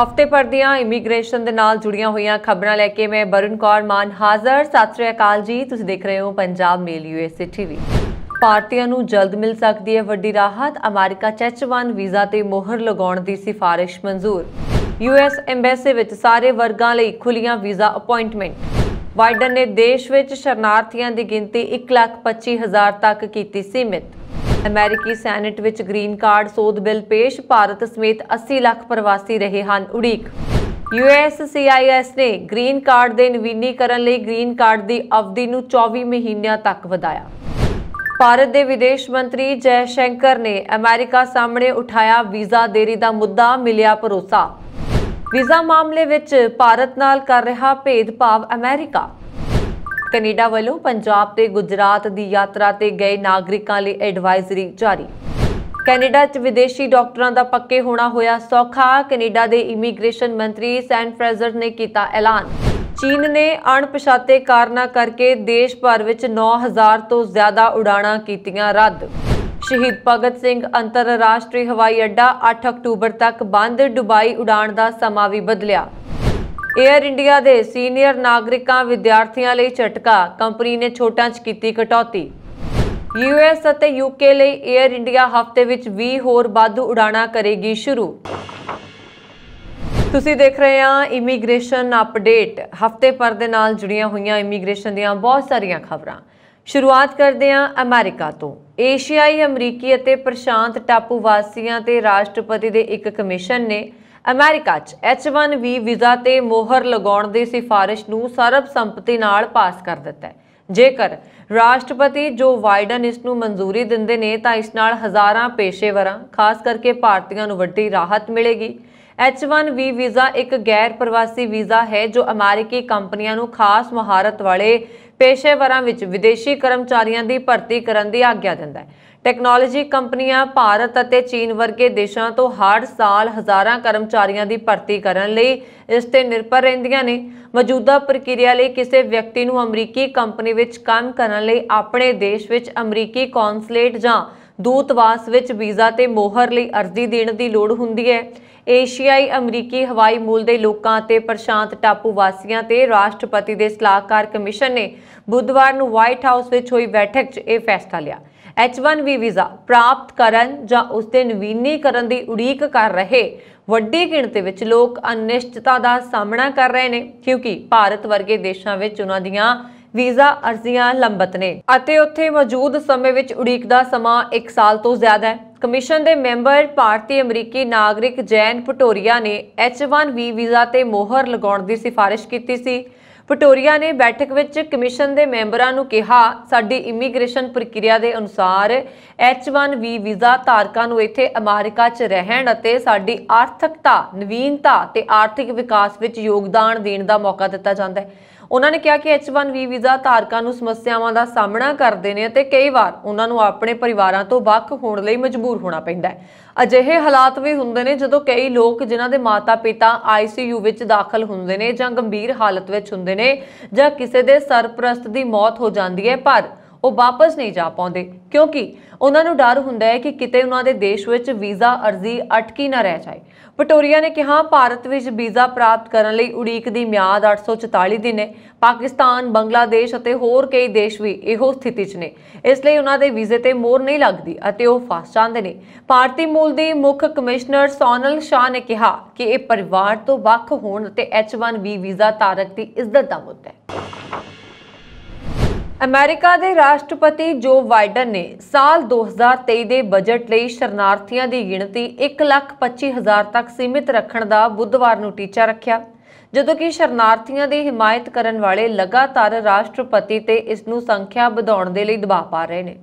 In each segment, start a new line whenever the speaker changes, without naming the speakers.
ਹਫਤੇ ਭਰ ਦੀਆਂ ਇਮੀਗ੍ਰੇਸ਼ਨ ਦੇ ਨਾਲ ਜੁੜੀਆਂ ਹੋਈਆਂ ਖਬਰਾਂ ਲੈ ਕੇ ਮੈਂ ਬਰਨ ਕੌਰ ਮਾਨ ਹਾਜ਼ਰ ਸਤਿ ਸ੍ਰੀ ਅਕਾਲ ਜੀ ਤੁਸੀਂ ਦੇਖ ਰਹੇ ਹੋ ਪੰਜਾਬ ਮੇਲ ਯੂਐਸਏ ਟੀਵੀ ਭਾਰਤੀਆਂ ਨੂੰ ਜਲਦ ਮਿਲ ਸਕਦੀ ਹੈ ਵੱਡੀ ਰਾਹਤ ਅਮਰੀਕਾ ਚੈਚਵਾਨ ਵੀਜ਼ਾ ਤੇ ਮੋਹਰ ਲਗਾਉਣ ਦੀ ਸਿਫਾਰਿਸ਼ ਮਨਜ਼ੂਰ ਯੂਐਸ ਐਮਬੈਸੀ ਵਿੱਚ ਸਾਰੇ ਵਰਗਾਂ ਲਈ ਖੁੱਲੀਆਂ ਵੀਜ਼ਾ ਅਪਾਇੰਟਮੈਂਟ ਬਾਈਡਨ ਨੇ ਦੇਸ਼ ਵਿੱਚ ਸ਼ਰਨਾਰਥੀਆਂ ਦੀ ਗਿਣਤੀ 1,25,000 ਤੱਕ ਕੀਤੀ ਸੀਮਿਤ ਅਮਰੀਕੀ ਸੈਨੇਟ ਵਿੱਚ ਗ੍ਰੀਨ ਕਾਰਡ ਸੋਧ ਬਿੱਲ ਪੇਸ਼ ਭਾਰਤ ਸਮੇਤ 80 ਲੱਖ ਪ੍ਰਵਾਸੀ ਰਹੇ ਹਨ ਉਡੀਕ ਯੂਐਸਸੀਆਈਐਸ ਨੇ ਗ੍ਰੀਨ ਕਾਰਡ ਦੇ ਨਵੀਨੀਕਰਨ ਲਈ ਗ੍ਰੀਨ ਕਾਰਡ ਦੀ ਅਵਧੀ ਨੂੰ 24 ਮਹੀਨਿਆਂ ਤੱਕ ਵਧਾਇਆ ਭਾਰਤ ਦੇ ਵਿਦੇਸ਼ ਮੰਤਰੀ ਜੈ ਸ਼ੰਕਰ ਨੇ ਅਮਰੀਕਾ ਸਾਹਮਣੇ ਉਠਾਇਆ ਵੀਜ਼ਾ ਦੇਰੀ ਦਾ ਮੁੱਦਾ ਮਿਲਿਆ ਭਰੋਸਾ ਵੀਜ਼ਾ ਮਾਮਲੇ ਵਿੱਚ ਭਾਰਤ ਨਾਲ ਕਰ ਰਿਹਾ ਭੇਦਭਾਵ ਅਮਰੀਕਾ ਕੈਨੇਡਾ ਵੱਲੋਂ ਪੰਜਾਬ ਤੇ ਗੁਜਰਾਤ ਦੀ ਯਾਤਰਾ ਤੇ ਗਏ ਨਾਗਰਿਕਾਂ ਲਈ ਐਡਵਾਈਜ਼ਰੀ ਜਾਰੀ ਕੈਨੇਡਾ 'ਚ ਵਿਦੇਸ਼ੀ ਡਾਕਟਰਾਂ ਦਾ ਪੱਕੇ ਹੋਣਾ ਹੋਇਆ ਸੌਖਾ ਕੈਨੇਡਾ ਦੇ ਇਮੀਗ੍ਰੇਸ਼ਨ ਮੰਤਰੀ ਸੈਨ ਫ੍ਰੇਜ਼ਰ ਨੇ ਕੀਤਾ ਐਲਾਨ ਚੀਨ ਨੇ ਅਣਪਛਾਤੇ ਕਾਰਨਾਂ ਕਰਕੇ ਦੇਸ਼ ਭਰ ਵਿੱਚ 9000 ਤੋਂ ਜ਼ਿਆਦਾ ਉਡਾਣਾਂ ਕੀਤੀਆਂ ਰੱਦ ਸ਼ਹੀਦ ਭਗਤ ਸਿੰਘ ਅੰਤਰਰਾਸ਼ਟਰੀ ਹਵਾਈ ਅੱਡਾ 8 ਅਕਤੂਬਰ ਤੱਕ ਬੰਦ ਦੁਬਈ ਉਡਾਣ ਦਾ ਸਮਾਂ ਵੀ ਬਦਲਿਆ ਏਅਰ ਇੰਡੀਆ ਦੇ ਸੀਨੀਅਰ ਨਾਗਰਿਕਾਂ ਵਿਦਿਆਰਥੀਆਂ ਲਈ ਝਟਕਾ ਕੰਪਨੀ ਨੇ ਛੋਟਾਂ 'ਚ ਕੀਤੀ ਕਟੌਤੀ ਯੂਐਸ ਅਤੇ ਯੂਕੇ ਲਈ ਏਅਰ ਇੰਡੀਆ ਹਫ਼ਤੇ ਵਿੱਚ 20 ਹੋਰ ਵਾਧੂ ਉਡਾਣਾਂ ਕਰੇਗੀ ਸ਼ੁਰੂ ਤੁਸੀਂ ਦੇਖ ਰਹੇ ਆ ਇਮੀਗ੍ਰੇਸ਼ਨ ਅਪਡੇਟ ਹਫ਼ਤੇ ਪਰ ਦੇ ਨਾਲ ਜੁੜੀਆਂ ਹੋਈਆਂ ਇਮੀਗ੍ਰੇਸ਼ਨ ਦੀਆਂ ਬਹੁਤ ਸਾਰੀਆਂ ਖਬਰਾਂ ਸ਼ੁਰੂਆਤ ਕਰਦੇ ਹਾਂ ਅਮਰੀਕਾ ਤੋਂ ਏਸ਼ੀਆਈ ਅਮਰੀਕੀ ਅਤੇ ਪ੍ਰਸ਼ਾਂਤ ਟਾਪੂ ਵਾਸੀਆਂ ਤੇ ਰਾਸ਼ਟਰਪਤੀ ਦੇ ਇੱਕ ਕਮਿਸ਼ਨ ਨੇ ਅਮਰੀਕਾ 'ਚ H1B ਵੀਜ਼ਾ ਤੇ ਮੋਹਰ ਲਗਾਉਣ ਦੀ ਸਿਫਾਰਿਸ਼ ਨੂੰ ਸਰਬ ਸੰਪਤੀ ਨਾਲ ਪਾਸ ਕਰ ਦਿੱਤਾ ਹੈ ਜੇਕਰ ਰਾਸ਼ਟਰਪਤੀ ਜੋ ਵਾਈਡਨ ਇਸ ਨੂੰ ਮਨਜ਼ੂਰੀ ਦਿੰਦੇ ਨੇ ਤਾਂ ਇਸ ਨਾਲ ਹਜ਼ਾਰਾਂ ਪੇਸ਼ੇਵਰਾਂ ਖਾਸ ਕਰਕੇ ਭਾਰਤੀਆਂ ਨੂੰ ਵੱਡੀ ਰਾਹਤ ਮਿਲੇਗੀ H1B ਵੀਜ਼ਾ ਇੱਕ ਗੈਰ ਪ੍ਰਵਾਸੀ ਵੀਜ਼ਾ ਹੈ ਜੋ ਅਮਰੀਕੀ ਕੰਪਨੀਆਂ ਨੂੰ ਖਾਸ ਮਹਾਰਤ ਵਾਲੇ ਪੇਸ਼ੇਵਰਾਂ ਵਿੱਚ ਵਿਦੇਸ਼ੀ ਕਰਮਚਾਰੀਆਂ ਦੀ ਭਰਤੀ ਕਰਨ ਦੀ ਆਗਿਆ ਦਿੰਦਾ ਹੈ ਟੈਕਨੋਲੋਜੀ ਕੰਪਨੀਆਂ ਭਾਰਤ ਅਤੇ ਚੀਨ ਵਰਗੇ ਦੇਸ਼ਾਂ ਤੋਂ ਹਰ ਸਾਲ ਹਜ਼ਾਰਾਂ ਕਰਮਚਾਰੀਆਂ ਦੀ ਭਰਤੀ ਕਰਨ ਲਈ ਇਸ ਤੇ ਨਿਰਭਰ ਰਹਿੰਦੀਆਂ ਨੇ ਮੌਜੂਦਾ ਪ੍ਰਕਿਰਿਆ ਲਈ ਕਿਸੇ ਵਿਅਕਤੀ ਨੂੰ ਅਮਰੀਕੀ ਕੰਪਨੀ ਵਿੱਚ ਕੰਮ ਕਰਨ ਲਈ ਆਪਣੇ ਦੇਸ਼ ਵਿੱਚ ਅਮਰੀਕੀ ਕੌਂਸੂਲੇਟ ਜਾਂ ਦੂਤਵਾਸ ਵਿੱਚ ਵੀਜ਼ਾ ਤੇ ਮੋਹਰ ਲਈ ਅਰਜ਼ੀ ਦੇਣ ਦੀ ਲੋੜ ਹੁੰਦੀ ਹੈ ਏਸ਼ੀਆਈ ਅਮਰੀਕੀ ਹਵਾਈ ਮੂਲ ਦੇ ਲੋਕਾਂ ਅਤੇ ਪ੍ਰਸ਼ਾਂਤ ਟਾਪੂ ਵਾਸੀਆਂ ਤੇ ਰਾਸ਼ਟਰਪਤੀ ਦੇ ਸਲਾਹਕਾਰ ਕਮਿਸ਼ਨ ਨੇ ਬੁੱਧਵਾਰ ਨੂੰ ਵਾਈਟ ਹਾਊਸ ਵਿੱਚ ਹੋਈ ਬੈਠਕ 'ਚ ਇਹ ਫੈਸਲਾ ਲਿਆ H1B ਵੀਜ਼ਾ ਪ੍ਰਾਪਤ ਕਰਨ ਜਾਂ ਉਸ ਦੇ ਨਵੀਨੀਕਰਨ ਦੀ ਉਡੀਕ ਕਰ ਰਹੇ ਵੱਡੀ ਗਿਣਤੀ ਵਿੱਚ ਲੋਕ ਅਨਿਸ਼ਚਿਤਤਾ ਦਾ ਸਾਹਮਣਾ ਕਰ ਰਹੇ ਨੇ ਕਿਉਂਕਿ ਭਾਰਤ ਵਰਗੇ ਦੇਸ਼ਾਂ ਵਿੱਚ ਉਹਨਾਂ ਦੀਆਂ ਵੀਜ਼ਾ ਅਰਜ਼ੀਆਂ ਲੰਬਤ ਨੇ ਅਤੇ ਉੱਥੇ ਮੌਜੂਦ ਸਮੇਂ ਵਿੱਚ ਉਡੀਕ ਦਾ ਸਮਾਂ 1 ਸਾਲ ਤੋਂ ਜ਼ਿਆਦਾ ਹੈ ਕਮਿਸ਼ਨ ਦੇ ਮੈਂਬਰ ਭਾਰਤੀ ਅਮਰੀਕੀ ਨਾਗਰਿਕ ਜੈਨ ਪਟੋਰੀਆ ਨੇ H1B ਵੀਜ਼ਾ ਤੇ ਮੋਹਰ ਲਗਾਉਣ ਦੀ ਸਿਫਾਰਿਸ਼ ਕੀਤੀ ਸੀ ਪਟੋਰੀਆ ਨੇ ਬੈਠਕ ਵਿੱਚ ਕਮਿਸ਼ਨ ਦੇ ਮੈਂਬਰਾਂ ਨੂੰ ਕਿਹਾ ਸਾਡੀ ਇਮੀਗ੍ਰੇਸ਼ਨ ਪ੍ਰਕਿਰਿਆ ਦੇ ਅਨੁਸਾਰ H1B ਵੀਜ਼ਾ ਧਾਰਕਾਂ ਨੂੰ ਇੱਥੇ ਅਮਰੀਕਾ 'ਚ ਰਹਿਣ ਅਤੇ ਸਾਡੀ ਆਰਥਿਕਤਾ ਨਵੀਨਤਾ ਤੇ ਆਰਥਿਕ ਵਿਕਾਸ ਵਿੱਚ ਯੋਗਦਾਨ ਦੇਣ ਦਾ ਮੌਕਾ ਦਿੱਤਾ ਜਾਂਦਾ ਹੈ ਉਹਨਾਂ ਨੇ ਕਿਹਾ ਕਿ H1B ਵੀਜ਼ਾ ਧਾਰਕਾਂ ਨੂੰ ਸਮੱਸਿਆਵਾਂ ਦਾ ਸਾਹਮਣਾ ਕਰਦੇ ਨੇ ਅਤੇ ਕਈ ਵਾਰ ਉਹਨਾਂ ਨੂੰ ਆਪਣੇ ਪਰਿਵਾਰਾਂ ਤੋਂ ਵੱਖ ਹੋਣ ਲਈ ਮਜਬੂਰ ਹੋਣਾ ਪੈਂਦਾ ਹੈ ਅਜਿਹੇ ਹਾਲਾਤ ਵੀ ਹੁੰਦੇ ਨੇ ਜਦੋਂ ਕਈ ਲੋਕ ਜਿਨ੍ਹਾਂ ਦੇ ਮਾਤਾ-ਪਿਤਾ ICU ਵਿੱਚ ਦਾਖਲ ਹੁੰਦੇ ਨੇ ਜਾਂ ਗੰਭੀਰ ਹਾਲਤ ਵਿੱਚ ਹੁੰਦੇ ਨੇ ਜਾਂ ਕਿਸੇ ਦੇ ਸਰਪ੍ਰਸਤ ਦੀ ਮੌਤ ਹੋ ਜਾਂਦੀ ਹੈ ਪਰ ਉਹ ਵਾਪਸ ਨਹੀਂ ਜਾ ਪਾਉਂਦੇ ਕਿਉਂਕਿ ਉਹਨਾਂ ਨੂੰ ਡਰ ਹੁੰਦਾ ਹੈ ਕਿ ਕਿਤੇ ਉਹਨਾਂ ਦੇ ਦੇਸ਼ ਵਿੱਚ ਵੀਜ਼ਾ ਅਰਜ਼ੀ ਅਟਕੀ ਨਾ ਰਹਿ ਜਾਏ ਪਟੋਰੀਆ ਨੇ ਕਿਹਾ ਭਾਰਤ ਵਿੱਚ ਵੀਜ਼ਾ ਪ੍ਰਾਪਤ ਕਰਨ ਲਈ ਉਡੀਕ ਦੀ ਮਿਆਦ 844 ਦਿਨ ਹੈ ਪਾਕਿਸਤਾਨ ਬੰਗਲਾਦੇਸ਼ ਅਤੇ ਹੋਰ ਕਈ ਦੇਸ਼ ਵੀ ਇਹੋ ਸਥਿਤੀ 'ਚ ਨੇ ਇਸ ਲਈ ਉਹਨਾਂ ਦੇ ਵੀਜ਼ੇ ਤੇ ਮੋਹਰ ਨਹੀਂ ਲੱਗਦੀ ਅਤੇ ਉਹ ਫਸ ਜਾਂਦੇ ਨੇ ਭਾਰਤੀ ਮੂਲ ਦੀ ਮੁੱਖ ਕਮਿਸ਼ਨਰ ਸੋਨਲ ਸ਼ਾਹ ਨੇ ਕਿਹਾ ਕਿ ਇਹ ਪਰਿਵਾਰ ਤੋਂ ਵੱਖ ਹੋਣ ਅਤੇ H1B ਵੀਜ਼ਾ ਤਾਰਕ ਦੀ ਇੱਜ਼ਤ ਦਾ ਮੁੱਦਾ ਹੈ ਅਮਰੀਕਾ ਦੇ ਰਾਸ਼ਟਰਪਤੀ ਜੋ ਬਾਈਡਨ ਨੇ ਸਾਲ 2023 ਦੇ ਬਜਟ ਲਈ ਸ਼ਰਨਾਰਥੀਆਂ ਦੀ ਗਿਣਤੀ 1,25,000 ਤੱਕ ਸੀਮਿਤ ਰੱਖਣ ਦਾ ਬੁੱਧਵਾਰ ਨੂੰ ਟੀਚਾ ਰੱਖਿਆ ਜਦੋਂ ਕਿ ਸ਼ਰਨਾਰਥੀਆਂ ਦੀ ਹਿਮਾਇਤ ਕਰਨ ਵਾਲੇ ਲਗਾਤਾਰ ਰਾਸ਼ਟਰਪਤੀ ਤੇ ਇਸ ਨੂੰ ਸੰਖਿਆ ਵਧਾਉਣ ਦੇ ਲਈ ਦਬਾਅ ਪਾ ਰਹੇ ਨੇ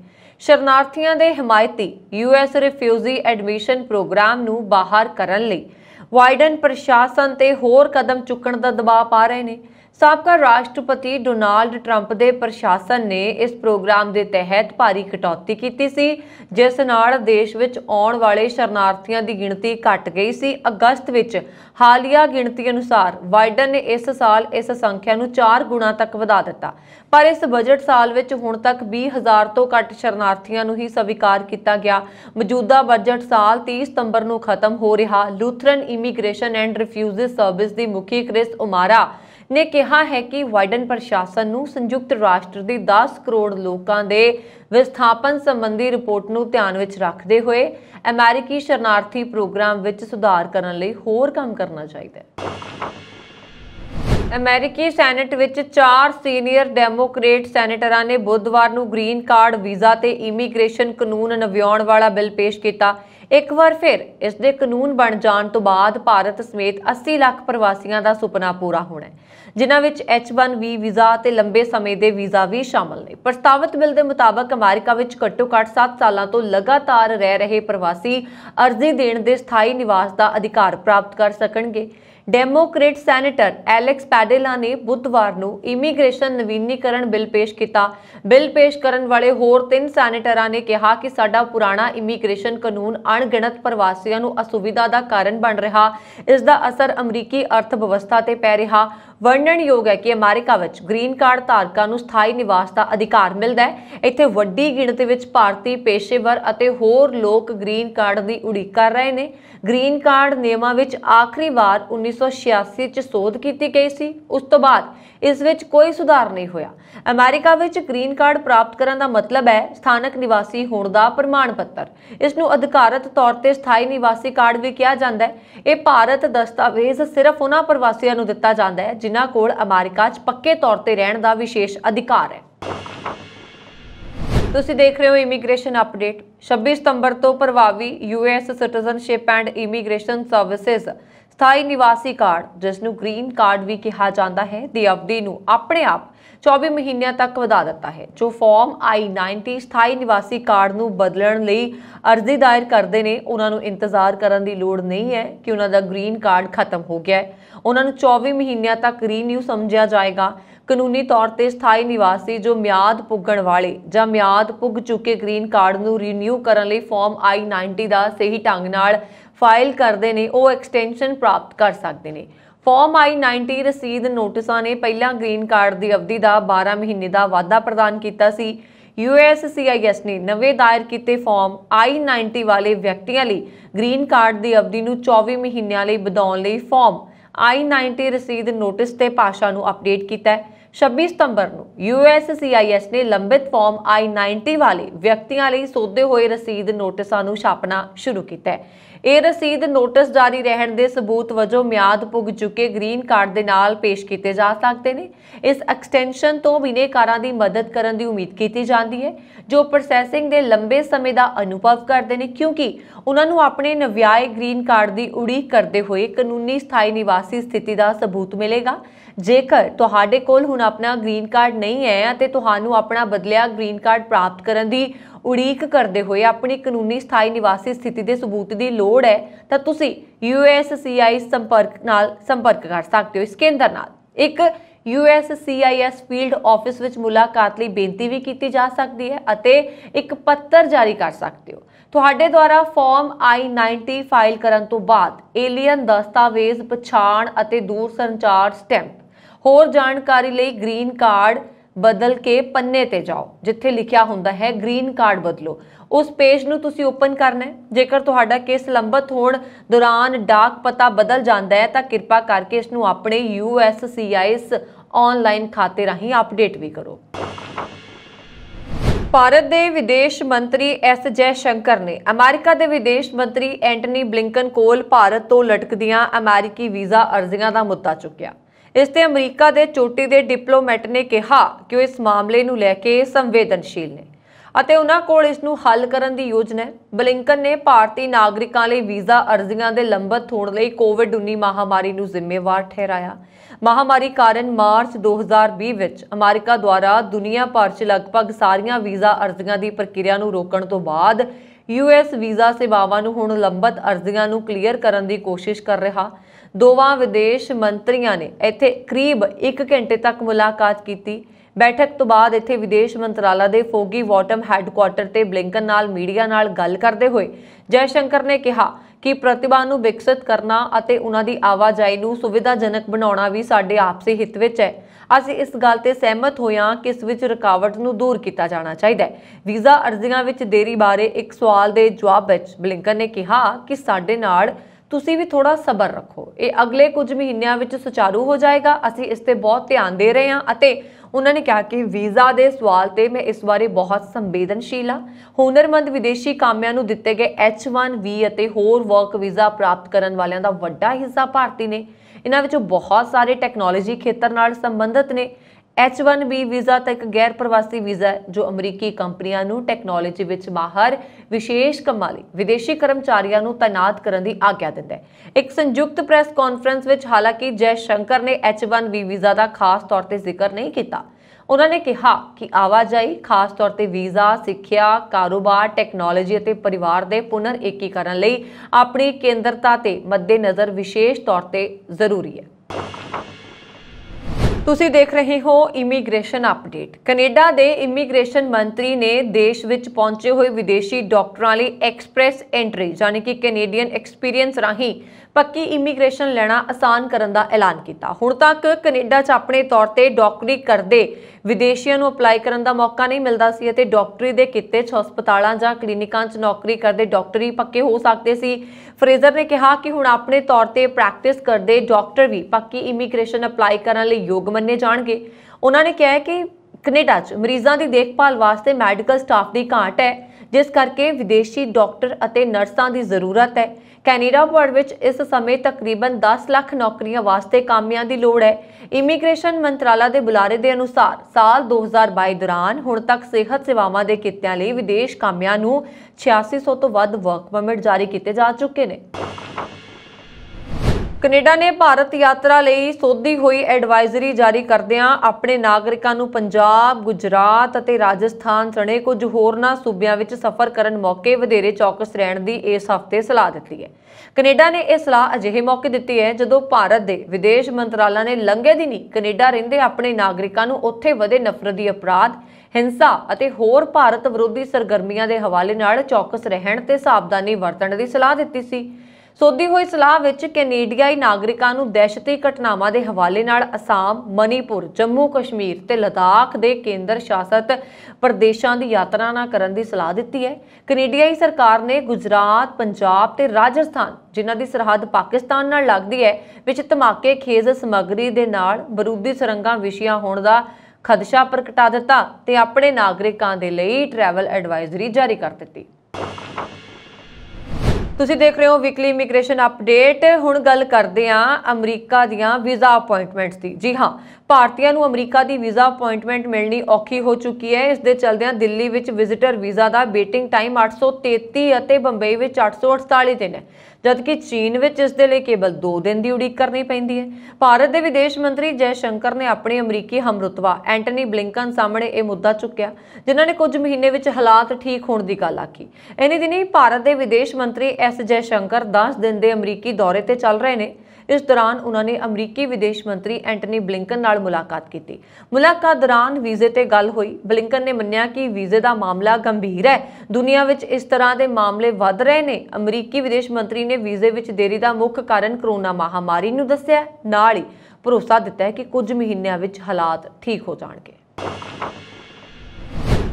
ਸ਼ਰਨਾਰਥੀਆਂ ਦੇ ਹਮਾਇਤੀ ਯੂਐਸ ਰਿਫਿਊਜੀ ਐਡਮਿਸ਼ਨ ਪ੍ਰੋਗਰਾਮ ਨੂੰ ਬਾਹਰ ਕਰਨ ਲਈ ਵਾਈਡਨ ਪ੍ਰਸ਼ਾਸਨ ਤੇ ਹੋਰ ਕਦਮ ਚੁੱਕਣ ਦਾ ਦਬਾਅ ਪਾ ਰਹੇ ਨੇ ਸਾਬਕਾ ਰਾਸ਼ਟਰਪਤੀ ਡੋਨਾਲਡ ਟਰੰਪ ਦੇ ਪ੍ਰਸ਼ਾਸਨ ਨੇ ਇਸ ਪ੍ਰੋਗਰਾਮ ਦੇ ਤਹਿਤ ਭਾਰੀ ਕਟੌਤੀ ਕੀਤੀ ਸੀ ਜਿਸ ਨਾਲ ਦੇਸ਼ ਵਿੱਚ ਆਉਣ ਵਾਲੇ ਸ਼ਰਨਾਰਥੀਆਂ ਦੀ ਗਿਣਤੀ ਘਟ ਗਈ ਸੀ ਅਗਸਤ ਵਿੱਚ ਹਾਲੀਆ ਗਿਣਤੀ ਅਨੁਸਾਰ ਵਾਈਡਨ ਨੇ ਇਸ ਸਾਲ ਇਸ ਸੰਖਿਆ ਨੂੰ 4 ਗੁਣਾ ਤੱਕ ਵਧਾ ਦਿੱਤਾ ਪਰ ਇਸ ਬਜਟ ਸਾਲ ਵਿੱਚ ਹੁਣ ਤੱਕ 20000 ਤੋਂ ਘੱਟ ਸ਼ਰਨਾਰਥੀਆਂ ਨੂੰ ਹੀ ਸਵੀਕਾਰ ਕੀਤਾ ਗਿਆ ਮੌਜੂਦਾ ਬਜਟ ਸਾਲ 30 ਸਤੰਬਰ ਨੂੰ ਖਤਮ ਹੋ ਰਿਹਾ Lutheran immigration and refugee service ਦੀ ਮੁਖੀ ਕ੍ਰਿਸ ਉਮਾਰਾ ਨੇ ਕਿਹਾ ਹੈ ਕਿ ਵਾਈਡਨ ਪ੍ਰਸ਼ਾਸਨ ਨੂੰ ਸੰਯੁਕਤ ਰਾਸ਼ਟਰ ਦੀ 10 ਕਰੋੜ ਲੋਕਾਂ ਦੇ ਵਿਸਥਾਪਨ ਸੰਬੰਧੀ ਰਿਪੋਰਟ ਨੂੰ ਧਿਆਨ ਵਿੱਚ ਰੱਖਦੇ ਹੋਏ ਅਮਰੀਕੀ ਸ਼ਰਨਾਰਥੀ ਪ੍ਰੋਗਰਾਮ ਵਿੱਚ ਸੁਧਾਰ ਕਰਨ ਲਈ ਹੋਰ ਕੰਮ ਕਰਨਾ ਚਾਹੀਦਾ ਹੈ ਅਮਰੀਕੀ ਸੈਨੇਟ ਵਿੱਚ ਚਾਰ ਸੀਨੀਅਰ ਡੈਮੋਕ੍ਰੇਟ ਸੈਨੇਟਰਾਂ ਨੇ ਬੁੱਧਵਾਰ ਨੂੰ ਗ੍ਰੀਨ ਕਾਰਡ ਵੀਜ਼ਾ ਤੇ ਇਮੀਗ੍ਰੇਸ਼ਨ ਕਾਨੂੰਨ ਨਵਿਆਉਣ ਵਾਲਾ ਬਿੱਲ ਪੇਸ਼ ਕੀਤਾ ਇੱਕ ਵਾਰ ਫਿਰ ਇਸ ਦੇ ਕਾਨੂੰਨ ਬਣ ਜਾਣ ਤੋਂ ਬਾਅਦ ਭਾਰਤ ਸਮੇਤ 80 ਲੱਖ ਪ੍ਰਵਾਸੀਆਂ ਦਾ ਸੁਪਨਾ ਪੂਰਾ ਹੋਣਾ ਹੈ ਜਿਨ੍ਹਾਂ ਵਿੱਚ H1B ਵੀਜ਼ਾ ਤੇ ਲੰਬੇ ਸਮੇਂ ਦੇ ਵੀਜ਼ਾ ਵੀ ਸ਼ਾਮਲ ਨੇ ਪ੍ਰਸਤਾਵਿਤ ਬਿੱਲ ਦੇ ਮੁਤਾਬਕ ਅਮਰੀਕਾ ਵਿੱਚ ਘੱਟੋ-ਘੱਟ 7 ਸਾਲਾਂ ਤੋਂ ਲਗਾਤਾਰ ਰਹਿ ਰਹੇ ਪ੍ਰਵਾਸੀ ਅਰਜ਼ੀ ਦੇਣ ਦੇ ਸਥਾਈ ਨਿਵਾਸ ਦਾ ਅਧਿਕਾਰ ਪ੍ਰਾਪਤ ਕਰ ਸਕਣਗੇ ਡੈਮੋਕ੍ਰੇਟ ਸੈਨੇਟਰ ਐਲੈਕਸ ਪੈਡੇਲਾ ਨੇ ਬੁੱਧਵਾਰ ਨੂੰ ਇਮੀਗ੍ਰੇਸ਼ਨ ਨਵੀਨੀਕਰਨ ਬਿੱਲ ਪੇਸ਼ ਕੀਤਾ ਬਿੱਲ ਪੇਸ਼ ਕਰਨ ਵਾਲੇ ਹੋਰ ਤਿੰਨ ਸੈਨੇਟਰਾਂ ਨੇ ਕਿਹਾ ਕਿ ਸਾਡਾ ਪੁਰਾਣਾ ਇਮੀਗ੍ਰੇਸ਼ਨ ਕਾਨੂੰਨ ਅਣਗਿਣਤ ਪ੍ਰਵਾਸੀਆਂ ਨੂੰ ਅਸੁਵਿਧਾ ਦਾ ਕਾਰਨ ਬਣ ਰਿਹਾ ਇਸ ਦਾ ਅਸਰ ਅਮਰੀਕੀ ਅਰਥ ਵਿਵਸਥਾ ਤੇ ਪੈ ਰਿਹਾ ਵਰਣਨਯੋਗ ਹੈ ਕਿ ਅਮਰੀਕਾ ਵਿੱਚ ਗ੍ਰੀਨ ਕਾਰਡ ਧਾਰਕਾਂ ਨੂੰ ਸਥਾਈ ਨਿਵਾਸ ਦਾ ਅਧਿਕਾਰ ਮਿਲਦਾ ਹੈ ਇੱਥੇ ਵੱਡੀ ਗਿਣਤੀ ਵਿੱਚ ਭਾਰਤੀ ਪੇਸ਼ੇਵਰ ਅਤੇ ਹੋਰ ਲੋਕ ਗ੍ਰੀਨ ਕਾਰਡ ਦੀ ਉਡੀਕ ਕਰ ਰਹੇ ਨੇ ਗ੍ਰੀਨ ਕਾਰਡ ਨਿਯਮਾਂ ਵਿੱਚ ਆਖਰੀ ਵਾਰ 1986 ਚ ਸੋਧ ਕੀਤੀ ਗਈ ਸੀ ਉਸ ਤੋਂ ਬਾਅਦ ਇਸ ਵਿੱਚ ਕੋਈ ਸੁਧਾਰ ਨਹੀਂ ਹੋਇਆ ਅਮਰੀਕਾ ਵਿੱਚ ਗ੍ਰੀਨ ਕਾਰਡ ਪ੍ਰਾਪਤ ਕਰਨ ਦਾ ਮਤਲਬ ਹੈ ਸਥਾਨਕ ਨਿਵਾਸੀ ਹੋਣ ਦਾ ਪ੍ਰਮਾਣ ਪੱਤਰ ਇਸ ਨੂੰ ਅਧਿਕਾਰਤ ਤੌਰ ਤੇ ਸਥਾਈ ਨਿਵਾਸੀ ਕਾਰਡ ਵੀ ਕਿਹਾ ਜਾਂਦਾ ਹੈ ਇਹ ਭਾਰਤ ਦਸਤਾਵੇਜ਼ ਸਿਰਫ ਉਹਨਾਂ ਪ੍ਰਵਾਸੀਆਂ ਨੂੰ ਦਿੱਤਾ ਜਾਂਦਾ ਹੈ ਜਿਨ੍ਹਾਂ ਕੋਲ ਅਮਰੀਕਾ 'ਚ ਪੱਕੇ ਤੌਰ ਤੇ ਰਹਿਣ ਦਾ ਵਿਸ਼ੇਸ਼ ਅਧਿਕਾਰ ਹੈ ਤੁਸੀਂ ਦੇਖ ਰਹੇ ਹੋ ਇਮੀਗ੍ਰੇਸ਼ਨ ਅਪਡੇਟ 26 ਸਤੰਬਰ ਤੋਂ ਪ੍ਰਭਾਵੀ US citizenship and immigration services ਸਥਾਈ ਨਿਵਾਸੀ ਕਾਰਡ ਜਿਸ ਨੂੰ ਗ੍ਰੀਨ ਕਾਰਡ ਵੀ ਕਿਹਾ ਜਾਂਦਾ ਹੈ ਦੀ ਅਵਧੀ ਨੂੰ ਆਪਣੇ ਆਪ 24 ਮਹੀਨਿਆਂ ਤੱਕ ਵਧਾ ਦਿੱਤਾ ਹੈ ਜੋ ਫਾਰਮ I-90 ਸਥਾਈ ਨਿਵਾਸੀ ਕਾਰਡ ਨੂੰ ਬਦਲਣ ਲਈ ਅਰਜ਼ੀ ਦਾਇਰ ਕਰਦੇ ਨੇ ਉਹਨਾਂ ਨੂੰ ਇੰਤਜ਼ਾਰ ਕਰਨ ਦੀ ਲੋੜ ਨਹੀਂ ਹੈ ਕਿ ਉਹਨਾਂ ਦਾ ਗ੍ਰੀਨ ਕਾਰਡ ਖਤਮ ਹੋ ਗਿਆ ਹੈ ਉਹਨਾਂ ਨੂੰ 24 ਮਹੀਨਿਆਂ ਤੱਕ ਰੀਨਿਊ ਸਮਝਿਆ ਜਾਏਗਾ ਕਾਨੂੰਨੀ ਤੌਰ ਤੇ ਸਥਾਈ ਨਿਵਾਸੀ ਜੋ ਮਿਆਦ ਪੁੱਗਣ ਵਾਲੇ ਜਾਂ ਮਿਆਦ ਪੁੱਗ ਚੁੱਕੇ ਗ੍ਰੀਨ ਕਾਰਡ ਨੂੰ ਰੀਨਿਊ ਕਰਨ ਲਈ ਫਾਰਮ I-90 ਦਾ ਸਹੀ ਢੰਗ ਨਾਲ ਫਾਈਲ ਕਰਦੇ ਨੇ ਉਹ ਐਕਸਟੈਂਸ਼ਨ ਪ੍ਰਾਪਤ ਕਰ ਸਕਦੇ ਨੇ ਫਾਰਮ I90 ਰਸੀਦ ਨੋਟਿਸਾਂ ਨੇ ਪਹਿਲਾਂ ਗ੍ਰੀਨ ਕਾਰਡ ਦੀ ਅਵਧੀ ਦਾ 12 ਮਹੀਨੇ ਦਾ ਵਾਅਦਾ ਪ੍ਰਦਾਨ ਕੀਤਾ ਸੀ USCIS ਨੇ ਨਵੇਂ ਦਾਇਰ ਕੀਤੇ ਫਾਰਮ I90 ਵਾਲੇ ਵਿਅਕਤੀਆਂ ਲਈ ਗ੍ਰੀਨ ਕਾਰਡ ਦੀ ਅਵਧੀ ਨੂੰ 24 ਮਹੀਨਿਆਂ ਲਈ ਵਧਾਉਣ ਲਈ ਫਾਰਮ I90 ਰਸੀਦ ਨੋਟਿਸ ਤੇ ਭਾਸ਼ਾ ਨੂੰ ਅਪਡੇਟ ਕੀਤਾ ਹੈ 26 ਸਤੰਬਰ ਨੂੰ ਯੂਐਸਸੀਆਈਐਸ ਨੇ ਲੰਬਿਤ ਫਾਰਮ I90 ਵਾਲੇ ਵਿਅਕਤੀਆਂ ਲਈ ਸੋਧੇ ਹੋਏ ਰਸੀਦ ਨੋਟਿਸਾਂ ਨੂੰ ਛਾਪਣਾ ਸ਼ੁਰੂ ਕੀਤਾ ਹੈ ਇਹ ਰਸੀਦ ਨੋਟਿਸ ਜਾਰੀ ਰਹਿਣ ਦੇ ਸਬੂਤ ਵਜੋਂ ਮਿਆਦ ਪੁੱਗ ਚੁੱਕੇ ਗ੍ਰੀਨ ਕਾਰਡ ਦੇ ਨਾਲ ਪੇਸ਼ ਕੀਤੇ ਜਾ ਸਕਦੇ ਨੇ ਇਸ ਐਕਸਟੈਂਸ਼ਨ ਤੋਂ ਬਿਨੇਕਾਰਾਂ ਦੀ ਮਦਦ ਕਰਨ ਦੀ ਉਮੀਦ ਕੀਤੀ ਜਾਂਦੀ ਹੈ ਜੋ ਪ੍ਰੋਸੈਸਿੰਗ ਦੇ ਲੰਬੇ ਸਮੇਂ ਦਾ ਅਨੁਭਵ ਕਰਦੇ ਨੇ ਕਿਉਂਕਿ ਉਹਨਾਂ ਨੂੰ ਆਪਣੇ ਨਵਿਆਏ ਗ੍ਰੀਨ ਕਾਰਡ ਦੀ ਉਡੀਕ ਕਰਦੇ ਹੋਏ ਕਾਨੂੰਨੀ ਸਥਾਈ ਨਿਵਾਸੀ ਸਥਿਤੀ ਦਾ ਸਬੂਤ ਮਿਲੇਗਾ ਜੇਕਰ ਤੁਹਾਡੇ ਕੋਲ ਹੁਣ ਆਪਣਾ ਗ੍ਰੀਨ ਕਾਰਡ ਨਹੀਂ ਹੈ ਅਤੇ ਤੁਹਾਨੂੰ ਆਪਣਾ ਬਦਲਿਆ ਗ੍ਰੀਨ ਕਾਰਡ ਪ੍ਰਾਪਤ ਕਰਨ ਦੀ ਉਡੀਕ ਕਰਦੇ ਹੋਏ ਆਪਣੀ ਕਾਨੂੰਨੀ ਸਥਾਈ ਨਿਵਾਸੀ ਸਥਿਤੀ ਦੇ ਸਬੂਤ ਦੀ ਲੋੜ ਹੈ ਤਾਂ ਤੁਸੀਂ ਯੂਐਸਸੀਆਈ ਸੰਪਰਕ ਨਾਲ ਸੰਪਰਕ ਕਰ ਸਕਦੇ ਹੋ ਇਸ ਕੇਂਦਰ ਨਾਲ ਇੱਕ USCIS ਫੀਲਡ ਆਫਿਸ ਵਿੱਚ ਮੁਲਾਕਾਤ ਲਈ ਬੇਨਤੀ ਵੀ ਕੀਤੀ ਜਾ ਸਕਦੀ ਹੈ ਅਤੇ ਇੱਕ ਪੱਤਰ ਜਾਰੀ ਕਰ ਸਕਦੇ ਹੋ ਤੁਹਾਡੇ ਦੁਆਰਾ ਫਾਰਮ I90 ਫਾਈਲ ਕਰਨ ਤੋਂ ਬਾਅਦ ਏਲੀਅਨ ਦਸਤਾਵੇਜ਼ ਪਛਾਣ ਅਤੇ ਦੂਰ ਸੰਚਾਰ ਸਟੈਂਪ ਹੋਰ ਜਾਣਕਾਰੀ ਲਈ ਗ੍ਰੀਨ ਕਾਰਡ ਬਦਲ ਕੇ ਪੰਨੇ ਤੇ ਜਾਓ ਜਿੱਥੇ ਲਿਖਿਆ ਹੁੰਦਾ ਹੈ ਗ੍ਰੀਨ ਕਾਰਡ ਬਦਲੋ ਉਸ ਪੇਜ ਨੂੰ ਤੁਸੀਂ ਓਪਨ ਕਰਨਾ ਹੈ ਜੇਕਰ ਤੁਹਾਡਾ ਕੇਸ ਲੰਬਤ ਹੋਣ ਦੌਰਾਨ ਡਾਕ ਪਤਾ ਬਦਲ ਜਾਂਦਾ ਹੈ ਤਾਂ ਕਿਰਪਾ ਕਰਕੇ ਇਸ ਨੂੰ ਆਪਣੇ ਯੂਐਸਸੀਆਈਐਸ ਆਨਲਾਈਨ ਖਾਤੇ ਰਾਹੀਂ ਅਪਡੇਟ ਵੀ ਕਰੋ ਭਾਰਤ ਦੇ ਵਿਦੇਸ਼ ਮੰਤਰੀ ਐਸ ਜੈ ਸ਼ੰਕਰ ਨੇ ਅਮਰੀਕਾ ਦੇ ਵਿਦੇਸ਼ ਮੰਤਰੀ ਐਂਟਨੀ ਬਲਿੰਕਨ ਕੋਲ ਭਾਰਤ ਤੋਂ ਲਟਕਦੀਆਂ ਅਮਰੀਕੀ ਵੀਜ਼ਾ ਅਰਜ਼ੀਆਂ ਦਾ ਮੁੱਦਾ ਚੁੱਕਿਆ ਇਸ ਤੇ ਅਮਰੀਕਾ ਦੇ ਚੋਟੀ ਦੇ ਡਿਪਲੋਮੈਟ ਨੇ ਕਿਹਾ ਕਿ ਉਹ ਇਸ ਮਾਮਲੇ ਨੂੰ ਲੈ ਕੇ ਸੰਵੇਦਨਸ਼ੀਲ ਨੇ ਅਤੇ ਉਹਨਾਂ ਕੋਲ ਇਸ ਨੂੰ ਹੱਲ ਕਰਨ ਦੀ ਯੋਜਨਾ ਹੈ ਬਲਿੰਕਨ ਨੇ ਭਾਰਤੀ ਨਾਗਰਿਕਾਂ ਲਈ ਵੀਜ਼ਾ ਅਰਜ਼ੀਆਂ ਦੇ ਲੰਬਤ ਹੋਣ ਲਈ ਕੋਵਿਡ-19 ਮਹਾਮਾਰੀ ਨੂੰ ਜ਼ਿੰਮੇਵਾਰ ਠਹਿਰਾਇਆ ਮਹਾਮਾਰੀ ਕਾਰਨ ਮਾਰਚ 2020 ਵਿੱਚ ਅਮਰੀਕਾ ਦੁਆਰਾ ਦੁਨੀਆ ਭਰ 'ਚ ਲਗਭਗ ਸਾਰੀਆਂ ਵੀਜ਼ਾ ਅਰਜ਼ੀਆਂ ਦੀ ਪ੍ਰਕਿਰਿਆ ਨੂੰ ਰੋਕਣ ਤੋਂ ਬਾਅਦ ਯੂਐਸ ਵੀਜ਼ਾ ਸੇਵਾਵਾਂ ਨੂੰ ਹੁਣ ਲੰਬਤ ਅਰਜ਼ੀਆਂ ਨੂੰ ਕਲੀਅਰ ਕਰਨ ਦੀ ਕੋਸ਼ਿਸ਼ ਕਰ ਰਿਹਾ ਦੋਵਾਂ ਵਿਦੇਸ਼ ਮੰਤਰੀਆਂ ਨੇ ਇੱਥੇ ਕਰੀਬ 1 ਘੰਟੇ ਤੱਕ ਮੁਲਾਕਾਤ ਕੀਤੀ ਬੈਠਕ ਤੋਂ ਬਾਅਦ ਇੱਥੇ ਵਿਦੇਸ਼ ਮੰਤਰਾਲਾ ਦੇ ਫੋਗੀ ਵਾਟਮ ਹੈੱਡਕੁਆਰਟਰ ਤੇ ਬਲਿੰਕਨ ਨਾਲ ਮੀਡੀਆ ਨਾਲ ਗੱਲ ਕਰਦੇ ਹੋਏ ਜੈ ਸ਼ੰਕਰ ਨੇ ਕਿਹਾ ਕਿ ਪ੍ਰਤਿਭਾ ਨੂੰ ਵਿਕਸਿਤ ਕਰਨਾ ਅਤੇ ਉਹਨਾਂ ਦੀ ਆਵਾਜਾਈ ਨੂੰ ਸੁਵਿਧਾਜਨਕ ਬਣਾਉਣਾ ਵੀ ਸਾਡੇ ਆਪਸੀ ਹਿੱਤ ਵਿੱਚ ਹੈ ਅਸੀਂ ਇਸ ਗੱਲ ਤੇ ਸਹਿਮਤ ਹੋਇਆ ਕਿ ਇਸ ਵਿੱਚ ਰੁਕਾਵਟ ਨੂੰ ਦੂਰ ਕੀਤਾ ਜਾਣਾ ਚਾਹੀਦਾ ਹੈ ਵੀਜ਼ਾ ਅਰਜ਼ੀਆਂ ਵਿੱਚ ਦੇਰੀ ਬਾਰੇ ਇੱਕ ਸਵਾਲ ਦੇ ਜਵਾਬ ਵਿੱਚ ਬਲਿੰਕਨ ਨੇ ਕਿਹਾ ਕਿ ਸਾਡੇ ਨਾਲ ਤੁਸੀਂ ਵੀ ਥੋੜਾ ਸਬਰ ਰੱਖੋ ਇਹ ਅਗਲੇ ਕੁਝ ਮਹੀਨਿਆਂ ਵਿੱਚ ਸੁਚਾਰੂ ਹੋ ਜਾਏਗਾ ਅਸੀਂ ਇਸ ਤੇ ਬਹੁਤ ਧਿਆਨ ਦੇ ਰਹੇ ਹਾਂ ਅਤੇ ਉਹਨਾਂ ਨੇ ਕਿਹਾ ਕਿ ਵੀਜ਼ਾ ਦੇ ਸਵਾਲ ਤੇ ਮੈਂ ਇਸ ਬਾਰੇ ਬਹੁਤ ਸੰਵੇਦਨਸ਼ੀਲ ਹਾਂ ਹੁਨਰਮੰਦ ਵਿਦੇਸ਼ੀ ਕਾਮਿਆਂ ਨੂੰ ਦਿੱਤੇ ਗਏ H1V ਅਤੇ ਹੋਰ ਵਰਕ ਵੀਜ਼ਾ ਪ੍ਰਾਪਤ ਕਰਨ ਵਾਲਿਆਂ ਦਾ ਵੱਡਾ ਹਿੱਸਾ ਭਾਰਤੀ ਨੇ ਇਹਨਾਂ ਵਿੱਚੋਂ ਬਹੁਤ ਸਾਰੇ ਟੈਕਨੋਲੋਜੀ ਖੇਤਰ ਨਾਲ ਸੰਬੰਧਿਤ ਨੇ H1B ਵੀਜ਼ਾ ਤਾਂ ਇੱਕ ਗੈਰ ਪ੍ਰਵਾਸੀ ਵੀਜ਼ਾ ਹੈ ਜੋ ਅਮਰੀਕੀ ਕੰਪਨੀਆਂ ਨੂੰ ਟੈਕਨੋਲੋਜੀ ਵਿੱਚ ਮਾਹਰ ਵਿਸ਼ੇਸ਼ ਕੰਮਾਂ ਲਈ ਵਿਦੇਸ਼ੀ ਕਰਮਚਾਰੀਆਂ ਨੂੰ ਤਾਇਨਾਤ ਕਰਨ ਦੀ ਆਗਿਆ ਦਿੰਦਾ ਹੈ ਇੱਕ ਸੰਯੁਕਤ ਪ੍ਰੈਸ ਕਾਨਫਰੰਸ ਵਿੱਚ ਹਾਲਾਂਕਿ ਜੈ ਸ਼ੰਕਰ ਨੇ H1B ਵੀਜ਼ਾ ਦਾ ਖਾਸ ਤੌਰ ਤੇ ਜ਼ਿਕਰ ਨਹੀਂ ਕੀਤਾ ਉਹਨਾਂ ਨੇ ਕਿਹਾ ਕਿ ਆਵਾਜਾਈ ਖਾਸ ਤੌਰ ਤੇ ਵੀਜ਼ਾ ਸਿੱਖਿਆ ਕਾਰੋਬਾਰ ਟੈਕਨੋਲੋਜੀ ਅਤੇ ਪਰਿਵਾਰ ਦੇ ਪੁਨਰ ਏਕੀਕਰਨ ਲਈ ਆਪਣੀ ਕੇਂਦਰਤਾ ਤੇ ਮੱਦੇਨਜ਼ਰ ਵਿਸ਼ੇਸ਼ ਤੌਰ ਤੇ ਜ਼ਰੂਰੀ ਹੈ ਤੁਸੀਂ ਦੇਖ ਰਹੇ ਹੋ ਇਮੀਗ੍ਰੇਸ਼ਨ ਅਪਡੇਟ ਕੈਨੇਡਾ ਦੇ ਇਮੀਗ੍ਰੇਸ਼ਨ ਮੰਤਰੀ ਨੇ ਦੇਸ਼ ਵਿੱਚ ਪਹੁੰਚੇ ਹੋਏ ਵਿਦੇਸ਼ੀ ਡਾਕਟਰਾਂ ਲਈ ਐਕਸਪ੍ਰੈਸ ਐਂਟਰੀ ਯਾਨੀ ਕਿ ਕੈਨੇਡੀਅਨ ਐਕਸਪੀਰੀਅੰਸ ਰਾਹੀਂ ਪੱਕੀ ਇਮੀਗ੍ਰੇਸ਼ਨ ਲੈਣਾ ਆਸਾਨ ਕਰਨ ਦਾ ਐਲਾਨ ਕੀਤਾ ਹੁਣ ਤੱਕ ਕੈਨੇਡਾ 'ਚ ਆਪਣੇ ਤੌਰ ਤੇ ਡਾਕਟਰੀ ਕਰਦੇ ਵਿਦੇਸ਼ੀਆਂ ਨੂੰ ਅਪਲਾਈ ਕਰਨ ਦਾ ਮੌਕਾ ਨਹੀਂ ਮਿਲਦਾ ਸੀ ਅਤੇ ਡਾਕਟਰੀ ਦੇ ਕਿੱਤੇ 'ਚ ਹਸਪਤਾਲਾਂ ਜਾਂ ਕਲੀਨਿਕਾਂ 'ਚ ਨੌਕਰੀ ਕਰਦੇ ਡਾਕਟਰੀ ਪੱਕੇ ਹੋ ਸਕਦੇ ਸੀ ਫਰੇਜ਼ਰ ਨੇ ਕਿਹਾ ਕਿ ਹੁਣ ਆਪਣੇ ਤੌਰ ਤੇ ਪ੍ਰੈਕਟਿਸ ਕਰਦੇ ਡਾਕਟਰ ਵੀ ਪੱਕੀ ਇਮੀਗ੍ਰੇਸ਼ਨ ਅਪਲਾਈ ਕਰਨ ਲਈ ਯੋਗ ਮੰਨੇ ਜਾਣਗੇ ਉਹਨਾਂ ਨੇ ਕਿਹਾ ਕਿ ਕੈਨੇਡਾ 'ਚ ਮਰੀਜ਼ਾਂ ਦੀ ਦੇਖਭਾਲ ਵਾਸਤੇ ਮੈਡੀਕਲ ਸਟਾਫ ਦੀ ਘਾਟ ਹੈ ਜਿਸ ਕਰਕੇ ਵਿਦੇਸ਼ੀ ਡਾਕਟਰ ਅਤੇ ਨਰਸਾਂ ਦੀ ਜ਼ਰੂਰਤ ਹੈ ਕੈਨੇਡਾ ਪਰ ਵਿੱਚ ਇਸ ਸਮੇਂ ਤਕਰੀਬਨ 10 ਲੱਖ ਨੌਕਰੀਆਂ ਵਾਸਤੇ ਕਾਮਿਆਂ ਦੀ ਲੋੜ ਹੈ ਇਮੀਗ੍ਰੇਸ਼ਨ ਮੰਤਰਾਲਾ ਦੇ ਬੁਲਾਰੇ ਦੇ ਅਨੁਸਾਰ ਸਾਲ 2022 ਦੌਰਾਨ ਹੁਣ ਤੱਕ ਸਿਹਤ ਸੇਵਾਵਾਂ ਦੇ ਕਿੱਤਿਆਂ ਲਈ ਵਿਦੇਸ਼ ਕਾਮਿਆਂ ਨੂੰ 8600 ਤੋਂ ਵੱਧ ਵਰਕ ਪਰਮਿਟ ਜਾਰੀ ਕੀਤੇ ਜਾ ਚੁੱਕੇ ਨੇ ਕੈਨੇਡਾ ਨੇ ਭਾਰਤ ਯਾਤਰਾ ਲਈ ਸੋਧੀ ਹੋਈ ਐਡਵਾਈਜ਼ਰੀ ਜਾਰੀ ਕਰਦਿਆਂ ਆਪਣੇ ਨਾਗਰਿਕਾਂ ਨੂੰ ਪੰਜਾਬ, ਗੁਜਰਾਤ ਅਤੇ ਰਾਜਸਥਾਨ ਸਣੇ ਕੁਝ ਹੋਰਨਾਂ ਸੂਬਿਆਂ ਵਿੱਚ ਸਫ਼ਰ ਕਰਨ ਮੌਕੇ ਵਧੇਰੇ ਚੌਕਸ ਰਹਿਣ ਦੀ ਇਸ ਹਫ਼ਤੇ ਸਲਾਹ ਦਿੱਤੀ ਹੈ। ਕੈਨੇਡਾ ਨੇ ਇਹ ਸਲਾਹ ਅਜਿਹੇ ਮੌਕੇ ਦਿੱਤੀ ਹੈ ਜਦੋਂ ਭਾਰਤ ਦੇ ਵਿਦੇਸ਼ ਮੰਤਰਾਲਾ ਨੇ ਲੰਘੇ ਦੀ ਨਹੀਂ ਕੈਨੇਡਾ ਰਹਿੰਦੇ ਆਪਣੇ ਨਾਗਰਿਕਾਂ ਨੂੰ ਉੱਥੇ ਵਧੇ ਨਫ਼ਰਤੀ ਅਪਰਾਧ, ਹਿੰਸਾ ਅਤੇ ਹੋਰ ਭਾਰਤ ਵਿਰੋਧੀ ਸਰਗਰਮੀਆਂ ਦੇ ਹਵਾਲੇ ਨਾਲ ਚੌਕਸ ਰਹਿਣ ਤੇ ਸਾਵਧਾਨੀ ਵਰਤਣ ਦੀ ਸਲਾਹ ਦਿੱਤੀ ਸੀ। ਸੋਧੀ ਹੋਈ ਸਲਾਹ ਵਿੱਚ ਕੈਨੇਡੀਆਈ ਨਾਗਰਿਕਾਂ ਨੂੰ ਦਹਿਸ਼ਤੀ ਘਟਨਾਵਾਂ ਦੇ ਹਵਾਲੇ ਨਾਲ ਅਸਾਮ, ਮਨੀਪੁਰ, ਜੰਮੂ ਕਸ਼ਮੀਰ ਤੇ ਲਦਾਖ ਦੇ ਕੇਂਦਰ ਸ਼ਾਸਤ ਪ੍ਰਦੇਸ਼ਾਂ ਦੀ ਯਾਤਰਾ ਨਾ ਕਰਨ ਦੀ ਸਲਾਹ ਦਿੱਤੀ ਹੈ ਕੈਨੇਡੀਆਈ ਸਰਕਾਰ ਨੇ ਗੁਜਰਾਤ, ਪੰਜਾਬ ਤੇ ਰਾਜਸਥਾਨ ਜਿਨ੍ਹਾਂ ਦੀ ਸਰਹੱਦ ਪਾਕਿਸਤਾਨ ਨਾਲ ਲੱਗਦੀ ਹੈ ਵਿੱਚ ਧਮਾਕੇ ਖੇਜ਼ ਸਮੱਗਰੀ ਦੇ ਨਾਲ ਬਰੂਦੀ ਸੁਰੰਗਾਂ ਵਿਸ਼ਿਆ ਹੋਣ ਦਾ ਖਦਸ਼ਾ ਪ੍ਰਗਟਾ ਦਿੱਤਾ ਤੇ ਆਪਣੇ ਨਾਗਰਿਕਾਂ ਦੇ ਲਈ ਟਰੈਵਲ ਐਡਵਾਈਜ਼ਰੀ ਜਾਰੀ ਕਰ ਦਿੱਤੀ ਤੁਸੀਂ ਦੇਖ ਰਹੇ ਹੋ ਵੀਕਲੀ ਇਮੀਗ੍ਰੇਸ਼ਨ ਅਪਡੇਟ ਹੁਣ ਗੱਲ ਕਰਦੇ ਆ ਅਮਰੀਕਾ ਦੀਆਂ ਵੀਜ਼ਾ ਅਪਾਇੰਟਮੈਂਟਸ ਦੀ ਜੀ ਹਾਂ ਭਾਰਤੀਆਂ ਨੂੰ ਅਮਰੀਕਾ ਦੀ ਵੀਜ਼ਾ ਅਪਾਇੰਟਮੈਂਟ ਮਿਲਣੀ ਔਖੀ ਹੋ ਚੁੱਕੀ ਹੈ ਇਸ ਦੇ ਚਲਦਿਆਂ ਦਿੱਲੀ ਵਿੱਚ ਵਿਜ਼ਿਟਰ ਵੀਜ਼ਾ ਦਾ ਵੇਟਿੰਗ ਟਾਈਮ 833 ਅਤੇ ਬੰਬਈ ਵਿੱਚ 848 ਦਿਨ ਹੈ ਜਦਕਿ ਚੀਨ ਵਿੱਚ ਇਸ ਦੇ ਲਈ ਕੇਵਲ 2 ਦਿਨ ਦੀ ਉਡੀਕ ਕਰਨੀ ਪੈਂਦੀ ਹੈ ਭਾਰਤ ਦੇ ਵਿਦੇਸ਼ ਮੰਤਰੀ ਜੈ ਸ਼ੰਕਰ ਨੇ ਆਪਣੇ ਅਮਰੀਕੀ ਹਮਰਤਵਾ ਐਂਟਨੀ ਬਲਿੰਕਨ ਸਾਹਮਣੇ ਇਹ ਮੁੱਦਾ ਚੁੱਕਿਆ ਜਿਨ੍ਹਾਂ ਨੇ ਕੁਝ ਮਹੀਨੇ ਵਿੱਚ ਹਾਲਾਤ ਠੀਕ ਹੋਣ ਦੀ ਗੱਲ ਆਖੀ ਇਨੀ ਦਿਨੀ ਭਾਰਤ ਦੇ ਵਿਦੇਸ਼ ਮੰਤਰੀ ਐਸ ਜੈ ਸ਼ੰਕਰ 10 ਦਿਨ ਦੇ ਅਮਰੀਕੀ ਦੌਰੇ ਤੇ ਚੱਲ ਰਹੇ ਨੇ ਇਸ ਦੌਰਾਨ ਉਹਨਾਂ ਨੇ ਅਮਰੀਕੀ ਵਿਦੇਸ਼ ਮੰਤਰੀ ਐਂਟਨੀ ਬਲਿੰਕਨ ਨਾਲ ਮੁਲਾਕਾਤ ਕੀਤੀ ਮੁਲਾਕਾਤ ਦੌਰਾਨ ਵੀਜ਼ੇ ਤੇ ਗੱਲ ਹੋਈ ਬਲਿੰਕਨ ਨੇ ਮੰਨਿਆ ਕਿ ਵੀਜ਼ੇ ਦਾ ਮਾਮਲਾ ਗੰਭੀਰ ਹੈ ਦੁਨੀਆ ਵਿੱਚ ਇਸ ਤਰ੍ਹਾਂ ਦੇ ਮਾਮਲੇ ਵੱਧ ਰਹੇ ਨੇ ਅਮਰੀਕੀ ਵਿਦੇਸ਼ ਮੰਤਰੀ ਨੇ ਵੀਜ਼ੇ ਵਿੱਚ ਦੇਰੀ ਦਾ ਮੁੱਖ ਕਾਰਨ ਕਰੋਨਾ ਮਹਾਮਾਰੀ ਨੂੰ ਦੱਸਿਆ ਨਾਲ ਹੀ ਭਰੋਸਾ ਦਿੱਤਾ ਹੈ ਕਿ ਕੁਝ ਮਹੀਨਿਆਂ ਵਿੱਚ ਹਾਲਾਤ ਠੀਕ ਹੋ ਜਾਣਗੇ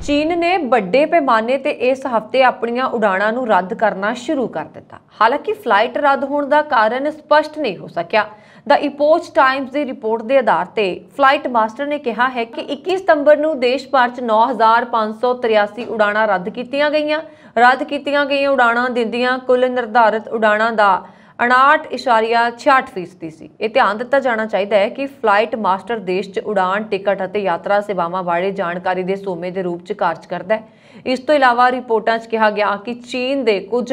ਚੀਨ ਨੇ ਵੱਡੇ ਪੈਮਾਨੇ ਤੇ ਇਸ ਹਫ਼ਤੇ ਆਪਣੀਆਂ ਉਡਾਣਾਂ ਨੂੰ ਰੱਦ ਕਰਨਾ ਸ਼ੁਰੂ ਕਰ ਦਿੱਤਾ ਹਾਲਾਂਕਿ ਫਲਾਈਟ ਰੱਦ ਹੋਣ ਦਾ ਕਾਰਨ ਸਪਸ਼ਟ ਨਹੀਂ ਹੋ ਸਕਿਆ ਦਾ ਇਪੋਚ ਟਾਈਮਜ਼ ਦੀ ਰਿਪੋਰਟ ਦੇ ਆਧਾਰ ਤੇ ਫਲਾਈਟ ਮਾਸਟਰ ਨੇ ਕਿਹਾ ਹੈ ਕਿ 21 ਸਤੰਬਰ ਨੂੰ ਦੇਸ਼ ਭਰ 'ਚ 9583 ਉਡਾਣਾਂ ਰੱਦ ਕੀਤੀਆਂ ਗਈਆਂ ਰੱਦ ਕੀਤੀਆਂ ਗਈਆਂ ਉਡਾਣਾਂ ਦਿੰਦੀਆਂ ਕੁੱਲ ਨਿਰਧਾਰਿਤ ਉਡਾਣਾਂ ਦਾ ਫੀਸਦੀ ਸੀ ਇਹ ਧਿਆਨ ਦਿੱਤਾ ਜਾਣਾ ਚਾਹੀਦਾ ਹੈ ਕਿ ਫਲਾਈਟ ਮਾਸਟਰ ਦੇਸ਼ 'ਚ ਉਡਾਨ ਟਿਕਟ ਅਤੇ ਯਾਤਰਾ ਸੇਵਾਵਾਂ ਬਾਰੇ ਜਾਣਕਾਰੀ ਦੇ ਸੋਮੇ ਦੇ ਰੂਪ 'ਚ ਕਾਰਜ ਕਰਦਾ ਹੈ ਇਸ ਤੋਂ ਇਲਾਵਾ ਰਿਪੋਰਟਾਂ 'ਚ ਕਿਹਾ ਗਿਆ ਕਿ ਚੀਨ ਦੇ ਕੁਝ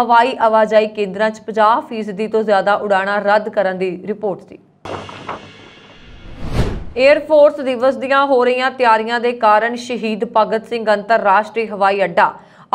ਹਵਾਈ ਆਵਾਜਾਈ ਕੇਂਦਰਾਂ 'ਚ 50% ਤੋਂ ਜ਼ਿਆਦਾ ਉਡਾਣਾਂ ਰੱਦ ਕਰਨ ਦੀ ਰਿਪੋਰਟ ਸੀ 에어 ਫੋਰਸ ਦਿਵਸ ਦੀਆਂ ਹੋ ਰਹੀਆਂ ਤਿਆਰੀਆਂ ਦੇ ਕਾਰਨ ਸ਼ਹੀਦ ਭਗਤ ਸਿੰਘ ਅੰਤਰਰਾਸ਼ਟਰੀ ਹਵਾਈ ਅੱਡਾ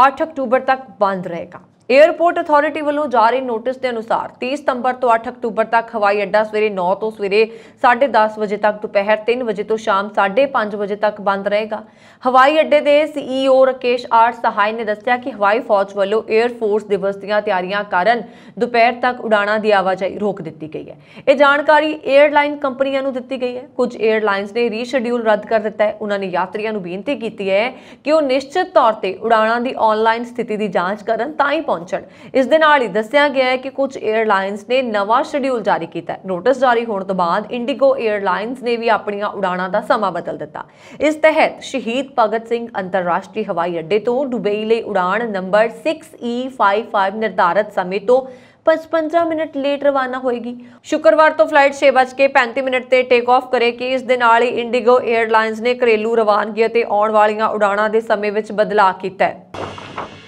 8 ਅਕਤੂਬਰ ਤੱਕ ਬੰਦ ਰਹੇਗਾ ਏਅਰਪੋਰਟ ਅਥਾਰਟੀ ਵੱਲੋਂ ਜਾਰੀ ਨੋਟਿਸ ਦੇ ਅਨੁਸਾਰ 30 ਸਤੰਬਰ ਤੋਂ 8 ਅਕਤੂਬਰ ਤੱਕ ਹਵਾਈ ਅੱਡਾ ਸਵੇਰੇ 9 ਤੋਂ ਸਵੇਰੇ 10:30 ਵਜੇ ਤੱਕ ਦੁਪਹਿਰ 3 ਵਜੇ ਤੋਂ ਸ਼ਾਮ 5:30 ਵਜੇ ਤੱਕ ਬੰਦ ਰਹੇਗਾ ਹਵਾਈ ਅੱਡੇ ਦੇ CEO e Rakesh R Sahai ਨੇ ਦੱਸਿਆ ਕਿ ਹਵਾਈ ਫੌਜ ਵੱਲੋਂ 에ਅਰ ਫੋਰਸ ਦਿਵਸ ਦੀਆਂ ਤਿਆਰੀਆਂ ਕਾਰਨ ਦੁਪਹਿਰ ਤੱਕ ਉਡਾਣਾਂ ਦੀ ਆਵਾਜਾਈ ਰੋਕ ਦਿੱਤੀ ਗਈ ਹੈ ਇਹ ਜਾਣਕਾਰੀ 에ਅਰਲਾਈਨ ਕੰਪਨੀਆਂ ਨੂੰ ਦਿੱਤੀ ਗਈ ਹੈ ਕੁਝ 에ਅਰਲਾਈਨਸ ਨੇ ਰੀਸ਼ਡਿਊਲ ਰੱਦ ਕਰ ਦਿੱਤਾ ਹੈ ਉਹਨਾਂ ਨੇ ਯਾਤਰੀਆਂ ਨੂੰ ਬੇਨਤੀ ਕੀਤੀ ਹੈ ਕਿ ਉਹ ਨਿਸ਼ਚਿਤ ਤੌਰ ਤੇ ਉਡਾਣਾਂ ਦੀ ਆਨਲਾਈਨ ਸਥਿਤੀ ਦੀ ਜਾਂਚ ਕਰਨ ਤਾਂ ਹੀ ਪਹੁੰਚਣ ਇਸ ਦੇ ਨਾਲ ਹੀ ਦੱਸਿਆ ਗਿਆ ਹੈ ਕਿ ਕੁਝ 에ਅਰਲਾਈਨਸ ਨੇ ਨਵਾਂ ਸ਼ਡਿਊਲ ਜਾਰੀ ਕੀਤਾ ਨੋਟਿਸ ਜਾਰੀ ਹੋਣ ਤੋਂ ਬਾਅਦ ਇੰਡੀਗੋ 에ਅਰਲਾਈਨਸ ਨੇ ਵੀ ਆਪਣੀਆਂ ਉਡਾਣਾਂ ਦਾ ਸਮਾਂ ਬਦਲ ਦਿੱਤਾ ਇਸ ਤਹਿਤ ਸ਼ਹੀਦ ਭਗਤ ਸਿੰਘ ਅੰਤਰਰਾਸ਼ਟਰੀ ਹਵਾਈ ਅੱਡੇ ਤੋਂ ਦੁਬਈ ਲਈ ਉਡਾਣ ਨੰਬਰ 6E55 ਨਿਰਧਾਰਤ ਸਮੇਂ ਤੋਂ 55 ਮਿੰਟ ਲੇਟ ਰਵਾਨਾ ਹੋਏਗੀ ਸ਼ੁੱਕਰਵਾਰ ਤੋਂ ਫਲਾਈਟ 6:35 ਮਿੰਟ ਤੇ ਟੇਕ ਆਫ ਕਰੇਗੀ ਇਸ ਦੇ ਨਾਲ ਹੀ ਇੰਡੀਗੋ 에ਅਰਲਾਈਨਸ ਨੇ ਘਰੇਲੂ ਰਵਾਨਗੀ ਅਤੇ ਆਉਣ ਵਾਲੀਆਂ ਉਡਾਣਾਂ ਦੇ ਸਮੇਂ ਵਿੱਚ ਬਦਲਾਅ ਕੀਤਾ ਹੈ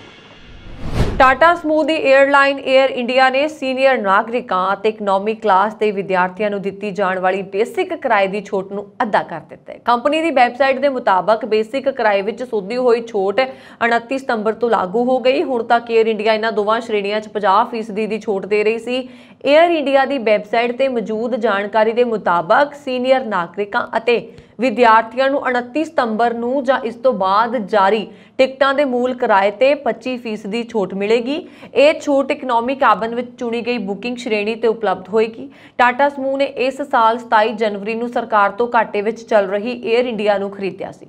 ਟਾਟਾ ਸਮੂਹ ਦੀ 에ਅਰਲਾਈਨ 에ਅਰ ਇੰਡੀਆ ਨੇ ਸੀਨੀਅਰ ਨਾਗਰਿਕਾਂ ਅਤੇ ਇਕਨੋਮਿਕ ਕਲਾਸ ਦੇ ਵਿਦਿਆਰਥੀਆਂ ਨੂੰ ਦਿੱਤੀ ਜਾਣ ਵਾਲੀ ਬੇਸਿਕ ਕਿਰਾਏ ਦੀ ਛੋਟ ਨੂੰ ਅੱਧਾ ਕਰ ਦਿੱਤਾ ਹੈ ਕੰਪਨੀ ਦੀ ਵੈਬਸਾਈਟ ਦੇ ਮੁਤਾਬਕ ਬੇਸਿਕ ਕਿਰਾਏ ਵਿੱਚ ਸੋਧੀ ਹੋਈ ਛੋਟ 29 ਸਤੰਬਰ ਤੋਂ ਲਾਗੂ ਹੋ ਗਈ ਹੁਣ ਤੱਕ 에ਅਰ ਇੰਡੀਆ ਇਹਨਾਂ ਦੋਵਾਂ ਸ਼੍ਰੇਣੀਆਂ 'ਚ 50% ਦੀ ਛੋਟ ਦੇ ਰਹੀ ਸੀ 에ਅਰ ਇੰਡੀਆ ਦੀ ਵੈਬਸਾਈਟ ਤੇ ਮੌਜੂਦ ਜਾਣਕਾਰੀ ਦੇ ਮੁਤਾਬਕ ਸੀਨੀਅਰ ਨਾਗਰਿਕਾਂ ਅਤੇ ਵਿਦਿਆਰਥੀਆਂ ਨੂੰ 29 ਸਤੰਬਰ ਨੂੰ ਜਾਂ ਇਸ ਤੋਂ ਬਾਅਦ ਜਾਰੀ ਟਿਕਟਾਂ ਦੇ ਮੂਲ ਕਿਰਾਏ ਤੇ 25% ਦੀ ਛੋਟ ਮਿਲੇਗੀ ਇਹ ਛੋਟ ਇਕਨੋਮੀ ਕੈਬਨ ਵਿੱਚ ਚੁਣੀ ਗਈ ਬੁਕਿੰਗ ਸ਼੍ਰੇਣੀ ਤੇ ਉਪਲਬਧ ਹੋਏਗੀ ਟਾਟਾ ਸਮੂਹ ਨੇ ਇਸ ਸਾਲ 27 ਜਨਵਰੀ ਨੂੰ ਸਰਕਾਰ ਤੋਂ ਘਾਟੇ ਵਿੱਚ ਚੱਲ ਰਹੀ 에ਅਰ ਇੰਡੀਆ ਨੂੰ ਖਰੀਦਿਆ ਸੀ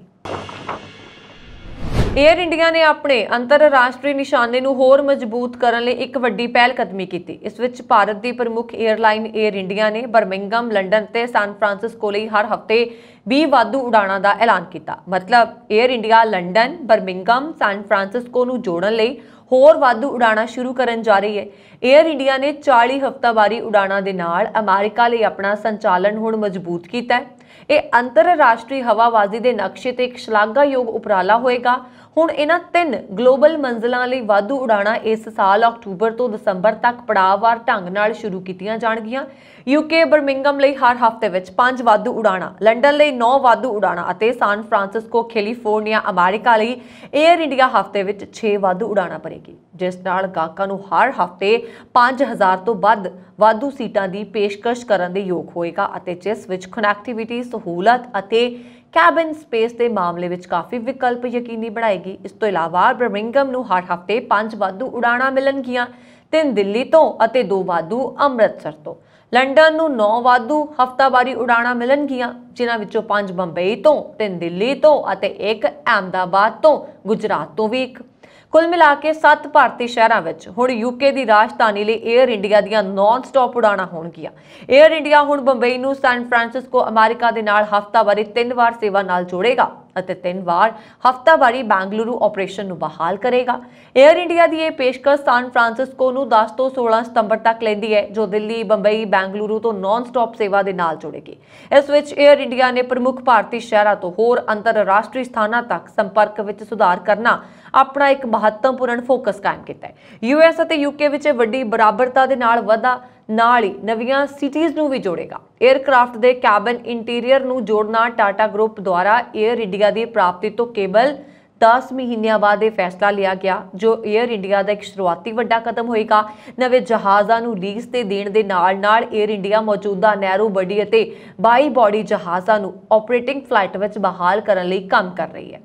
ਏਅਰ ਇੰਡੀਆ ਨੇ ਆਪਣੇ ਅੰਤਰਰਾਸ਼ਟਰੀ ਨਿਸ਼ਾਨੇ ਨੂੰ ਹੋਰ ਮਜ਼ਬੂਤ ਕਰਨ ਲਈ ਇੱਕ ਵੱਡੀ ਪਹਿਲ ਕਦਮੀ ਕੀਤੀ ਇਸ ਵਿੱਚ ਭਾਰਤ ਦੀ ਪ੍ਰਮੁੱਖ 에ਅਰਲਾਈਨ 에ਅਰ ਇੰਡੀਆ ਨੇ ਬਰਮਿੰਗਮ ਲੰਡਨ ਤੇ ਸਾਨ ਫਰਾਂਸਿਸਕੋ ਲਈ ਹਰ ਹਫ਼ਤੇ 20 ਵਾਧੂ ਉਡਾਣਾਂ ਦਾ ਐਲਾਨ ਕੀਤਾ ਮਤਲਬ Air India London Birmingham San Francisco ਨੂੰ ਜੋੜਨ ਲਈ ਹੋਰ ਵਾਧੂ ਉਡਾਣਾ ਸ਼ੁਰੂ ਕਰਨ ਜਾ ਰਹੀ ਹੈ 에ਅਰ ਇੰਡੀਆ ਨੇ 40 ਹਫ਼ਤਾਵਾਰੀ ਉਡਾਣਾ ਦੇ ਨਾਲ ਅਮਰੀਕਾ ਲਈ ਆਪਣਾ ਸੰਚਾਲਨ ਹੁਣ ਮਜ਼ਬੂਤ ਕੀਤਾ ਹੈ ਇਹ ਅੰਤਰਰਾਸ਼ਟਰੀ ਹਵਾਵਾਜ਼ੀ ਦੇ ਨਕਸ਼ੇ ਤੇ ਇੱਕ ਸ਼ਲਾਘਾਯੋਗ ਉਪਰਾਲਾ ਹੋਏਗਾ ਹੁਣ ਇਹਨਾਂ ਤਿੰਨ ਗਲੋਬਲ ਮੰਜ਼ਲਾਂ ਲਈ ਵਾਧੂ ਉਡਾਣਾ ਇਸ ਸਾਲ ਅਕਤੂਬਰ ਤੋਂ ਦਸੰਬਰ ਤੱਕ ਪੜਾਅਵਾਰ ਢੰਗ ਨਾਲ ਸ਼ੁਰੂ ਕੀਤੀਆਂ ਜਾਣਗੀਆਂ ਯੂਕੇ ਬਰਮਿੰਗਮ ਲਈ ਹਰ ਹਫ਼ਤੇ ਵਿੱਚ 5 ਵਾਧੂ ਉਡਾਣਾ ਲੰਡਨ ਲਈ 9 ਵਾਧੂ ਉਡਾਣਾ ਅਤੇ ਸਾਨ ਫਰਾਂਸਿਸਕੋ ਕੈਲੀਫੋਰਨੀਆ ਅਮਰੀਕਾ ਲਈ 에ਅਰ ਇੰਡੀਆ ਹਫ਼ਤੇ ਵਿੱਚ 6 ਵਾਧੂ ਉਡਾਣਾ ਭਰੇਗੀ ਜਿਸ ਨਾਲ ਗਾਹਕਾਂ ਨੂੰ ਹਰ ਹਫ਼ਤੇ 5000 ਤੋਂ ਵੱਧ ਵਾਧੂ ਸੀਟਾਂ ਦੀ ਪੇਸ਼ਕਸ਼ ਕਰਨ ਦੇ ਯੋਗ ਹੋਏਗਾ ਅਤੇ ਜਿਸ ਵਿੱਚ ਕਨੈਕਟੀਵਿਟੀ ਸਹੂਲਤ ਅਤੇ ਕੈਬਨ ਸਪੇਸ ਦੇ ਮਾਮਲੇ ਵਿੱਚ ਕਾਫੀ ਵਿਕਲਪ ਯਕੀਨੀ ਬਣਾਏਗੀ ਇਸ ਤੋਂ ਇਲਾਵਾ ਬਰਮਿੰਗਮ ਨੂੰ ਹਰ ਹਫ਼ਤੇ 5 ਵਾਧੂ ਉਡਾਣਾਂ ਮਿਲਣਗੀਆਂ ਤਿੰਨ ਦਿੱਲੀ ਤੋਂ ਅਤੇ ਦੋ ਵਾਧੂ ਅੰਮ੍ਰਿਤਸਰ ਤੋਂ ਲੰਡਨ ਨੂੰ 9 ਵਾਧੂ ਹਫ਼ਤਾਵਾਰੀ ਉਡਾਣਾਂ ਮਿਲਣਗੀਆਂ ਜਿਨ੍ਹਾਂ ਵਿੱਚੋਂ 5 ਬੰਬਈ ਤੋਂ ਤਿੰਨ ਦਿੱਲੀ ਤੋਂ ਅਤੇ ਇੱਕ ਅਹਮਦਾਬਾਦ ਤੋਂ ਗੁਜਰਾਤ ਤੋਂ ਵੀ ਇੱਕ ਕੁੱਲ ਮਿਲਾ ਕੇ 7 ਭਾਰਤੀ ਸ਼ਹਿਰਾਂ ਵਿੱਚ ਹੁਣ ਯੂਕੇ ਦੀ ਰਾਜਧਾਨੀ ਲਈ 에ਅਰ ਇੰਡੀਆ ਦੀਆਂ ਨਾਨ ਸਟਾਪ ਉਡਾਣਾਂ ਹੋਣਗੀਆਂ 에ਅਰ ਇੰਡੀਆ ਹੁਣ ਬੰਬਈ ਨੂੰ ਸੈਨ ਫ੍ਰਾਂਸਿਸਕੋ ਅਮਰੀਕਾ ਦੇ ਨਾਲ ਹਫ਼ਤਾਵਾਰੀ ਤਿੰਨ ਵਾਰ ਸੇਵਾ ਨਾਲ ਜੋੜੇਗਾ ਅਤੇ ਤਿੰਨ ਵਾਰ ਹਫਤਾਵਾਰੀ ਬੈਂਗਲੁਰੂ ਆਪਰੇਸ਼ਨ ਨੂੰ ਬਹਾਲ ਕਰੇਗਾ 에ਅਰ ਇੰਡੀਆ ਦੀ ਇਹ ਪੇਸ਼ਕਸ਼ ਸਾਨ ਫ੍ਰਾਂਸਿਸਕੋ ਨੂੰ 10 ਤੋਂ 16 ਸਤੰਬਰ ਤੱਕ ਲੈਂਦੀ ਹੈ ਜੋ ਦਿੱਲੀ ਬੰਬਈ ਬੈਂਗਲੁਰੂ ਤੋਂ ਨਾਨ ਸਟਾਪ ਸੇਵਾ ਦੇ ਨਾਲ ਜੁੜੇਗੀ ਇਸ ਵਿੱਚ 에ਅਰ ਇੰਡੀਆ ਨੇ ਪ੍ਰਮੁੱਖ ਭਾਰਤੀ ਸ਼ਹਿਰਾਂ ਤੋਂ ਹੋਰ ਅੰਤਰਰਾਸ਼ਟਰੀ ਸਥਾਨਾਂ ਤੱਕ ਸੰਪਰਕ ਵਿੱਚ ਸੁਧਾਰ ਕਰਨਾ ਆਪਣਾ ਇੱਕ ਮਹੱਤਵਪੂਰਨ ਫੋਕਸ ਕਾਇਮ ਕੀਤਾ ਹੈ ਯੂਐਸ ਅਤੇ ਯੂਕੇ ਵਿੱਚ ਵੱਡੀ ਬਰਾਬਰਤਾ ਦੇ ਨਾਲ ਵਧਾ ਨਾਲ ਹੀ ਨਵੀਆਂ ਸਿਟੀਜ਼ ਨੂੰ ਵੀ ਜੋੜੇਗਾ 에ਅਰਕ੍ਰਾਫਟ ਦੇ ਕੈਬਨ ਇੰਟੀਰੀਅਰ ਨੂੰ ਜੋੜਨਾ ਟਾਟਾ ਗਰੁੱਪ ਦੁਆਰਾ 에ਅਰ ਇੰਡੀਆ ਦੀ ਪ੍ਰਾਪਤੀ ਤੋਂ ਕੇਵਲ 10 ਮਹੀਨਿਆਂ ਬਾਅਦ ਇਹ ਫੈਸਲਾ ਲਿਆ ਗਿਆ ਜੋ 에ਅਰ ਇੰਡੀਆ ਦਾ ਇੱਕ ਸ਼ੁਰੂਆਤੀ ਵੱਡਾ ਕਦਮ ਹੋਏਗਾ ਨਵੇਂ ਜਹਾਜ਼ਾਂ ਨੂੰ ਲੀਜ਼ ਤੇ ਦੇਣ ਦੇ ਨਾਲ-ਨਾਲ 에ਅਰ ਇੰਡੀਆ ਮੌਜੂਦਾ ਨੈਰੋ ਬੜੀ ਅਤੇ ਬਾਈ ਬੋਡੀ ਜਹਾਜ਼ਾਂ ਨੂੰ ਆਪਰੇਟਿੰਗ ਫਲਾਈਟ ਵਿੱਚ ਬਹਾਲ ਕਰਨ ਲਈ ਕੰਮ ਕਰ ਰਹੀ ਹੈ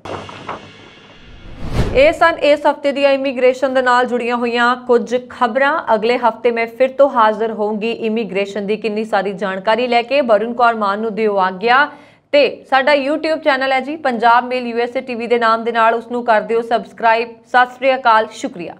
ਇਹ ਸਨ ਇਸ ਹਫਤੇ ਦੀਆਂ ਇਮੀਗ੍ਰੇਸ਼ਨ ਦੇ ਨਾਲ ਜੁੜੀਆਂ ਹੋਈਆਂ ਕੁਝ ਖਬਰਾਂ ਅਗਲੇ ਹਫਤੇ ਮੈਂ ਫਿਰ ਤੋਂ ਹਾਜ਼ਰ ਹੋਵਾਂਗੀ ਇਮੀਗ੍ਰੇਸ਼ਨ ਦੀ ਕਿੰਨੀ ਸਾਰੀ ਜਾਣਕਾਰੀ ਲੈ ਕੇ ਵਰੁਣ ਕੌਰ ਮਾਨ ਨੂੰ ਦਿਓ ਆਗਿਆ ਤੇ ਸਾਡਾ YouTube ਚੈਨਲ ਹੈ ਜੀ ਪੰਜਾਬ ਮੇਲ USA ਟੀਵੀ ਦੇ ਨਾਮ ਦੇ ਨਾਲ ਉਸ ਨੂੰ ਕਰ ਦਿਓ ਸਬਸਕ੍ਰਾਈਬ ਸਤਿ ਸ੍ਰੀ ਅਕਾਲ ਸ਼ੁਕਰੀਆ